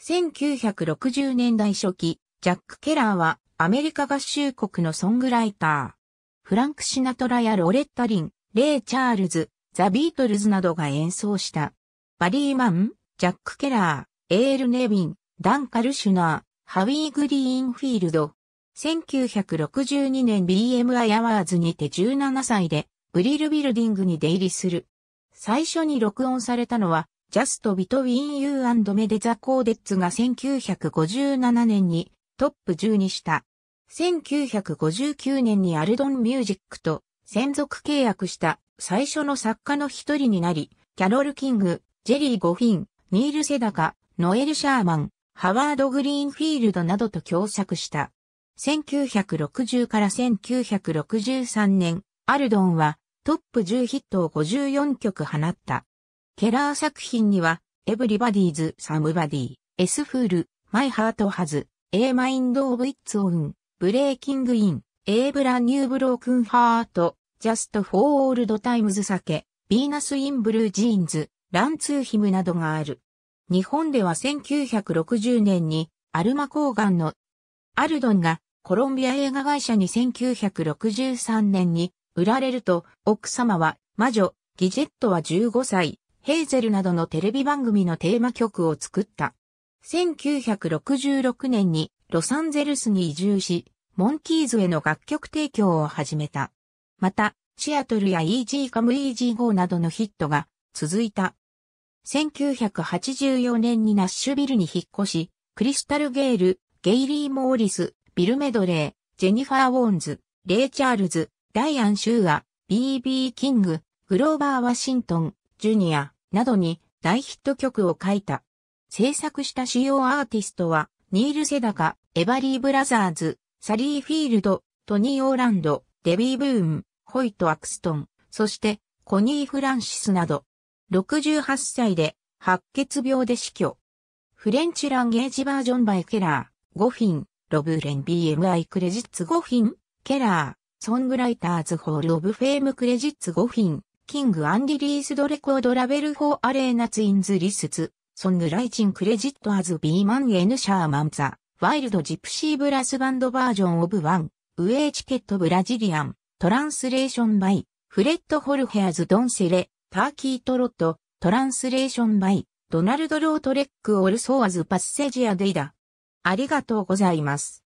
1960年代初期、ジャック・ケラーはアメリカ合衆国のソングライター。フランク・シナトラやロレッタ・リン、レイ・チャールズ、ザ・ビートルズなどが演奏した。バリー・マン、ジャック・ケラー、エール・ネビン、ダン・カルシュナー、ハウィー・グリーンフィールド。1962年 BMI アワーズにて17歳で、ブリルビルディングに出入りする。最初に録音されたのは、Just Between You and Me でザ・コーデッツが1957年にトップ10にした。1959年にアルドンミュージックと専属契約した最初の作家の一人になり、キャロル・キング、ジェリー・ゴフィン、ニール・セダカ、ノエル・シャーマン、ハワード・グリーンフィールドなどと共作した。1960から1963年、アルドンはトップ10ヒットを54曲放った。ケラー作品には、エブリバディーズ・サムバディ、エスフール、マイ・ハート・ハズ、A マインド・オブ・イッツ・オ w ン、ブレイキング・イン、エイブラ・ニュー・ブロークン・ハート、ジャスト・フォー・オールド・タイムズ・サヴビーナス・イン・ブルー・ジーンズ、ランツー・ヒムなどがある。日本では1960年に、アルマ・コーガンの、アルドンが、コロンビア映画会社に1963年に売られると、奥様は魔女、ギジェットは15歳、ヘイゼルなどのテレビ番組のテーマ曲を作った。1966年にロサンゼルスに移住し、モンキーズへの楽曲提供を始めた。また、シアトルや e ージー Come e ー s Go などのヒットが続いた。1984年にナッシュビルに引っ越し、クリスタル・ゲール、ゲイリー・モーリス、ビル・メドレー、ジェニファー・ウォーンズ、レイ・チャールズ、ダイアン・シューア、B.B. キング、グローバー・ワシントン、ジュニア、などに大ヒット曲を書いた。制作した主要アーティストは、ニール・セダカ、エバリー・ブラザーズ、サリー・フィールド、トニー・オーランド、デビー・ブーン、ホイト・アクストン、そしてコニー・フランシスなど、68歳で白血病で死去。フレンチランゲージバージョンバイ・ケラー、ゴフィン、ロブレン BMI クレジッツ・ゴフィン、ケラー、ソングライターズ・ホール・オブ・フェーム・クレジッツ・ゴフィン、キングアンディリースドレコードラベルフォーアレーナツインズリスツ、ソングライチンクレジットアズビーマンエヌシャーマンザ、ワイルドジプシーブラスバンドバージョンオブワン、ウェイ・チケットブラジリアン、トランスレーションバイ、フレット・ホルヘアズ・ドンセレ、ターキー・トロット、トランスレーションバイ、ドナルド・ロートレック・オルソーアズ・パッセジア・デイダ。ありがとうございます。